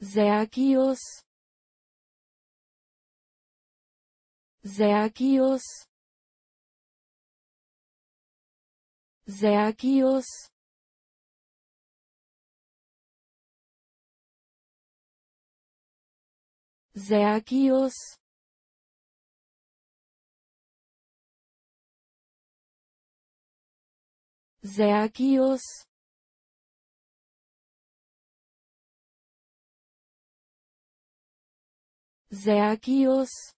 Sergius Sergius Sergius Sergius Sergius Sergius